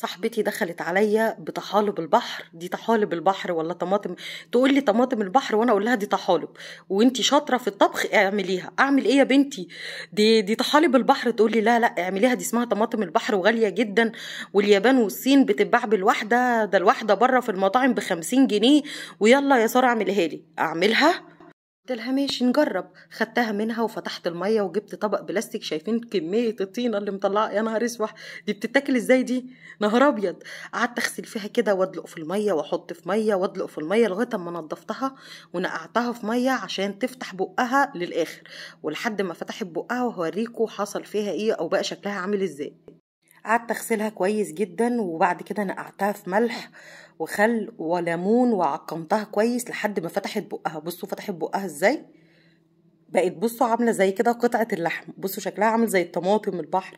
صاحبتي دخلت عليا بطحالب البحر دي طحالب البحر ولا طماطم تقول لي طماطم البحر وانا اقول لها دي طحالب وانت شاطره في الطبخ اعمليها اعمل ايه يا بنتي دي دي طحالب البحر تقول لي لا لا اعمليها دي اسمها طماطم البحر وغاليه جدا واليابان والصين بتتباع بالواحده ده الواحده بره في المطاعم ب 50 جنيه ويلا يا ساره اعملها لي اعملها ماشي نجرب خدتها منها وفتحت الميه وجبت طبق بلاستيك شايفين كميه الطينه اللي مطلعه يا نهار اسوح دي بتتاكل ازاي دي نهار ابيض قعدت اغسل فيها كده وادلق في الميه واحط في ميه وادلق في الميه لغايه اما نضفتها ونقعتها في ميه عشان تفتح بقها للاخر ولحد ما فتحت بقها وهوريكم حصل فيها ايه او بقى شكلها عامل ازاي قعدت اغسلها كويس جدا وبعد كده نقعتها في ملح وخل وليمون وعقمتها كويس لحد ما فتحت بقها بصوا فتحت بقها ازاي بقت بصوا عامله زي كده قطعه اللحم بصوا شكلها عامل زي الطماطم البحر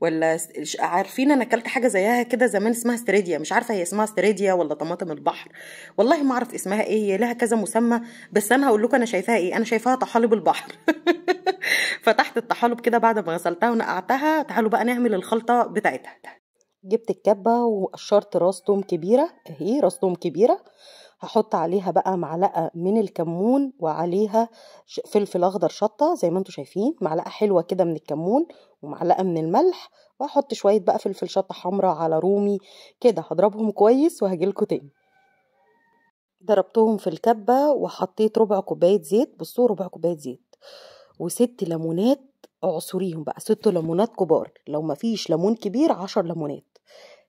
ولا عارفين انا اكلت حاجه زيها كده زمان اسمها استريديا مش عارفه هي اسمها استريديا ولا طماطم البحر والله ما اعرف اسمها ايه هي لها كذا مسمى بس انا هقول لكم انا شايفاها ايه انا شايفاها طحالب البحر فتحت الطحالب كده بعد ما غسلتها ونقعتها تعالوا بقى نعمل الخلطه بتاعتها جبت الكبة وقشرت راس توم كبيرة اهي راس توم كبيرة هحط عليها بقى معلقة من الكمون وعليها فلفل أخضر شطة زي ما انتم شايفين معلقة حلوة كده من الكمون ومعلقة من الملح وهحط شوية بقى فلفل شطة حمراء على رومي كده هضربهم كويس وهجيلكوا تاني ضربتهم في الكبة وحطيت ربع كوباية زيت بصوا ربع كوباية زيت وست ليمونات اعصريهم بقى ست ليمونات كبار لو مفيش ليمون كبير عشر ليمونات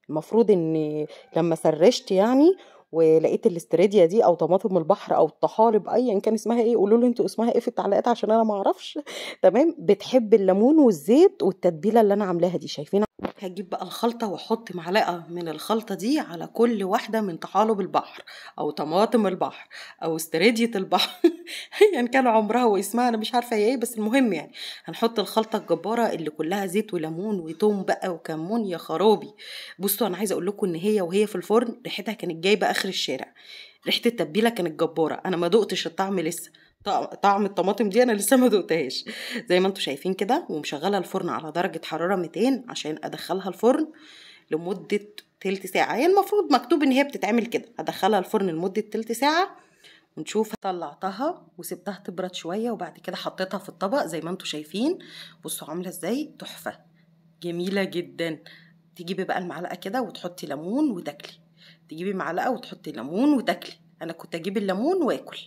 المفروض ان لما سرشت يعني ولقيت الاستريديا دي او طماطم البحر او الطحالب ايا كان اسمها ايه قولوا لي انتوا اسمها ايه في التعليقات عشان انا ما اعرفش تمام بتحب الليمون والزيت والتتبيله اللي انا عاملاها دي شايفين هجيب بقى الخلطة واحط معلقة من الخلطة دي على كل واحدة من طحالب البحر او طماطم البحر او استريدية البحر ايا يعني كان عمرها واسمها انا مش عارفة هي ايه بس المهم يعني هنحط الخلطة الجبارة اللي كلها زيت وليمون وتوم بقى وكمون يا خرابي بصوا انا عايزة اقول لكم ان هي وهي في الفرن ريحتها كانت جايبة اخر الشارع ريحة التتبيلة كانت جبارة انا ما دقتش الطعم لسه طعم الطماطم دي انا لسه ما دقتهاش زي ما انتم شايفين كده ومشغله الفرن على درجه حراره 200 عشان ادخلها الفرن لمده تلت ساعه هي المفروض مكتوب ان هي بتتعمل كده ادخلها الفرن لمده تلت ساعه ونشوف طلعتها وسبتها تبرد شويه وبعد كده حطيتها في الطبق زي ما انتم شايفين بصوا عامله ازاي تحفه جميله جدا تجيبي بقى المعلقه كده وتحطي ليمون وتاكلي تجيبي معلقه وتحطي ليمون وتاكلي انا كنت اجيب الليمون واكل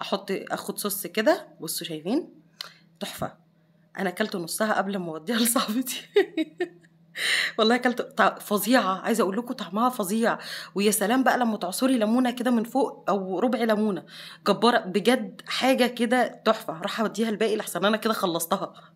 احط اخد صوص كده بصوا شايفين تحفه انا اكلت نصها قبل ما اوديها لصاحبتي والله اكلت فظيعه عايزه اقول لكم طعمها فظيع ويا سلام بقى لما تعصري ليمونه كده من فوق او ربع ليمونه جباره بجد حاجه كده تحفه راح اوديها الباقي لحسن انا كده خلصتها